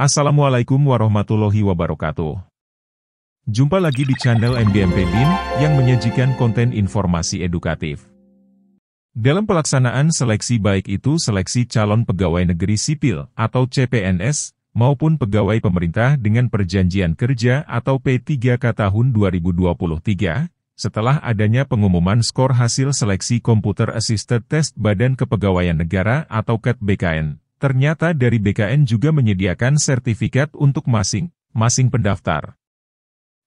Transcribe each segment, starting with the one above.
Assalamualaikum warahmatullahi wabarakatuh. Jumpa lagi di channel MBMP BIN, yang menyajikan konten informasi edukatif. Dalam pelaksanaan seleksi baik itu seleksi calon pegawai negeri sipil atau CPNS, maupun pegawai pemerintah dengan perjanjian kerja atau P3K tahun 2023, setelah adanya pengumuman skor hasil seleksi komputer Assisted Test Badan Kepegawaian Negara atau KAT e BKN. Ternyata dari BKN juga menyediakan sertifikat untuk masing-masing pendaftar.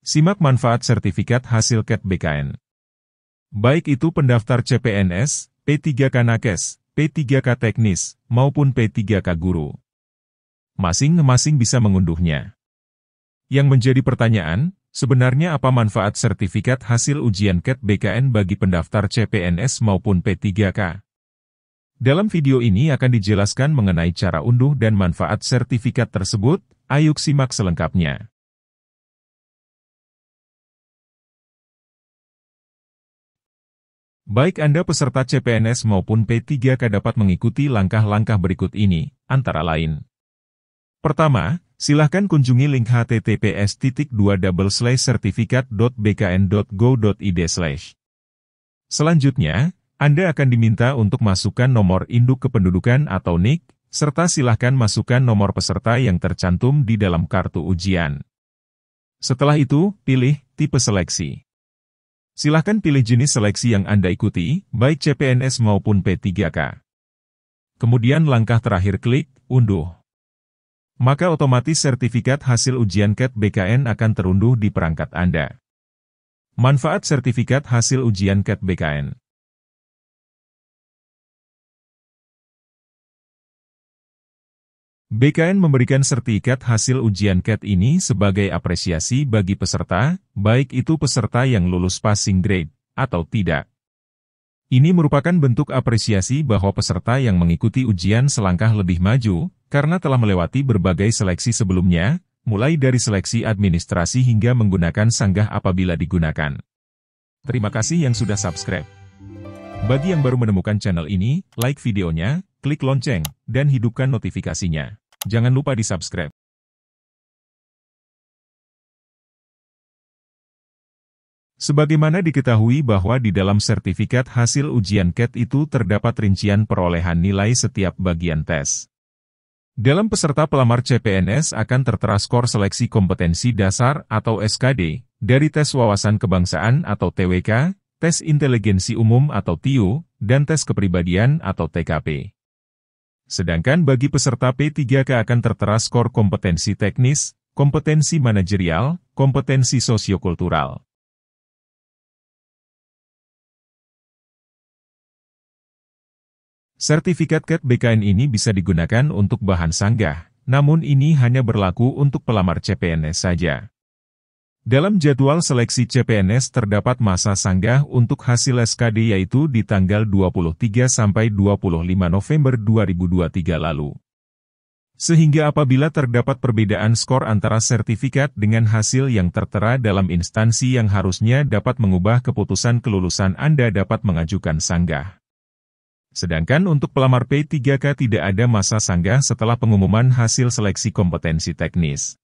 Simak manfaat sertifikat hasil CAT e BKN. Baik itu pendaftar CPNS, P3K Nakes, P3K Teknis, maupun P3K Guru. Masing-masing bisa mengunduhnya. Yang menjadi pertanyaan, sebenarnya apa manfaat sertifikat hasil ujian CAT e BKN bagi pendaftar CPNS maupun P3K? Dalam video ini akan dijelaskan mengenai cara unduh dan manfaat sertifikat tersebut, ayo simak selengkapnya. Baik Anda peserta CPNS maupun P3K dapat mengikuti langkah-langkah berikut ini, antara lain. Pertama, silahkan kunjungi link https 2 sertifikat.bkn.go.id Selanjutnya, anda akan diminta untuk masukkan nomor induk kependudukan atau NIK, serta silahkan masukkan nomor peserta yang tercantum di dalam kartu ujian. Setelah itu, pilih tipe seleksi. Silahkan pilih jenis seleksi yang Anda ikuti, baik CPNS maupun P3K. Kemudian langkah terakhir klik, unduh. Maka otomatis sertifikat hasil ujian CAT BKN akan terunduh di perangkat Anda. Manfaat sertifikat hasil ujian CAT BKN BKN memberikan sertifikat hasil ujian CAT e ini sebagai apresiasi bagi peserta, baik itu peserta yang lulus passing grade atau tidak. Ini merupakan bentuk apresiasi bahwa peserta yang mengikuti ujian selangkah lebih maju, karena telah melewati berbagai seleksi sebelumnya, mulai dari seleksi administrasi hingga menggunakan sanggah apabila digunakan. Terima kasih yang sudah subscribe. Bagi yang baru menemukan channel ini, like videonya, klik lonceng, dan hidupkan notifikasinya. Jangan lupa di subscribe. Sebagaimana diketahui bahwa di dalam sertifikat hasil ujian CAT e itu terdapat rincian perolehan nilai setiap bagian tes. Dalam peserta pelamar CPNS akan tertera skor seleksi kompetensi dasar atau SKD, dari tes wawasan kebangsaan atau TWK, tes inteligensi umum atau TIU, dan tes kepribadian atau TKP. Sedangkan bagi peserta P3K akan tertera skor kompetensi teknis, kompetensi manajerial, kompetensi sosiokultural. Sertifikat CAT e BKN ini bisa digunakan untuk bahan sanggah, namun ini hanya berlaku untuk pelamar CPNS saja. Dalam jadwal seleksi CPNS terdapat masa sanggah untuk hasil SKD yaitu di tanggal 23 sampai 25 November 2023 lalu. Sehingga apabila terdapat perbedaan skor antara sertifikat dengan hasil yang tertera dalam instansi yang harusnya dapat mengubah keputusan kelulusan Anda dapat mengajukan sanggah. Sedangkan untuk pelamar P3K tidak ada masa sanggah setelah pengumuman hasil seleksi kompetensi teknis.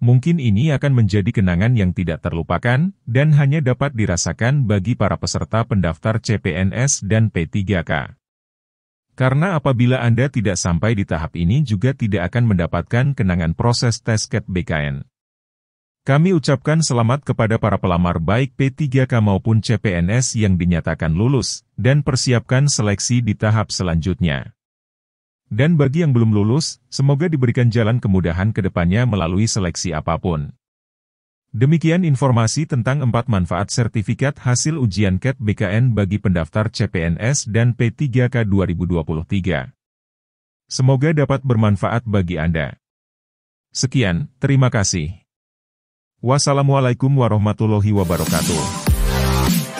Mungkin ini akan menjadi kenangan yang tidak terlupakan, dan hanya dapat dirasakan bagi para peserta pendaftar CPNS dan P3K. Karena apabila Anda tidak sampai di tahap ini juga tidak akan mendapatkan kenangan proses tes ket BKN. Kami ucapkan selamat kepada para pelamar baik P3K maupun CPNS yang dinyatakan lulus, dan persiapkan seleksi di tahap selanjutnya. Dan bagi yang belum lulus, semoga diberikan jalan kemudahan ke depannya melalui seleksi apapun. Demikian informasi tentang empat manfaat sertifikat hasil ujian CAT e BKN bagi pendaftar CPNS dan P3K 2023. Semoga dapat bermanfaat bagi Anda. Sekian, terima kasih. Wassalamualaikum warahmatullahi wabarakatuh.